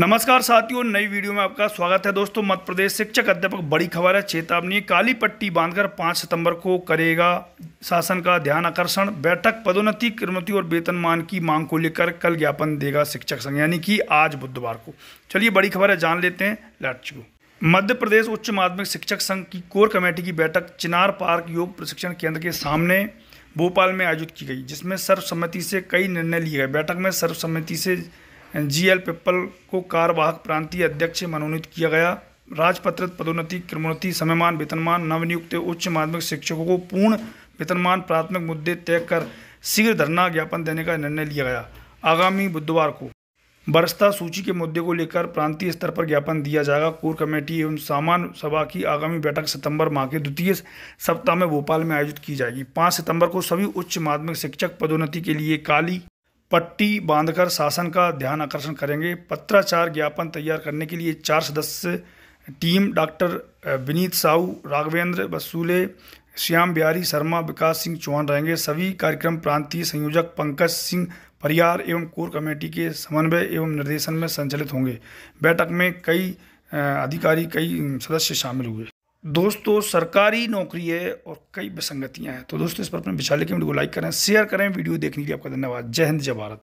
नमस्कार साथियों नई वीडियो में आपका स्वागत है दोस्तों मध्य प्रदेश शिक्षक अध्यापक बड़ी खबर है चेतावनी काली पट्टी बांधकर 5 सितंबर को करेगा शासन का ध्यान आकर्षण बैठक पदोन्नति क्रमति और वेतनमान की मांग को लेकर कल ज्ञापन देगा शिक्षक संघ यानी कि आज बुधवार को चलिए बड़ी खबर है जान लेते हैं लेट्स मध्य प्रदेश उच्च माध्यमिक शिक्षक संघ की कोर कमेटी की बैठक चिनार पार्क योग प्रशिक्षण केंद्र के सामने भोपाल में आयोजित की गई जिसमें सर्वसम्मति से कई निर्णय लिए गए बैठक में सर्वसम्मति से जी एल पिप्पल को कारवाहक प्रांतीय अध्यक्ष मनोनीत किया गया राजपत्रित पदोन्नति क्रमोन्नति समयमान वेतनमान नवनियुक्त उच्च माध्यमिक शिक्षकों को पूर्ण वेतनमान प्राथमिक मुद्दे तय कर शीघ्र धरना ज्ञापन देने का निर्णय लिया गया आगामी बुधवार को बरसता सूची के मुद्दे को लेकर प्रांतीय स्तर पर ज्ञापन दिया जाएगा कोर कमेटी एवं सामान्य सभा की आगामी बैठक सितंबर माह के द्वितीय सप्ताह में भोपाल में आयोजित की जाएगी पाँच सितंबर को सभी उच्च माध्यमिक शिक्षक पदोन्नति के लिए काली पट्टी बांधकर शासन का ध्यान आकर्षण करेंगे पत्राचार ज्ञापन तैयार करने के लिए चार सदस्य टीम डॉक्टर विनीत साहू राघवेंद्र बसूले श्याम बिहारी शर्मा विकास सिंह चौहान रहेंगे सभी कार्यक्रम प्रांतीय संयोजक पंकज सिंह परियार एवं कोर कमेटी के समन्वय एवं निर्देशन में संचालित होंगे बैठक में कई अधिकारी कई सदस्य शामिल हुए दोस्तों सरकारी नौकरी है और कई विसंगतियाँ हैं तो दोस्तों इस पर अपने विचार लिखें वीडियो को लाइक करें शेयर करें वीडियो देखने के लिए आपका धन्यवाद जय हिंद जय भारत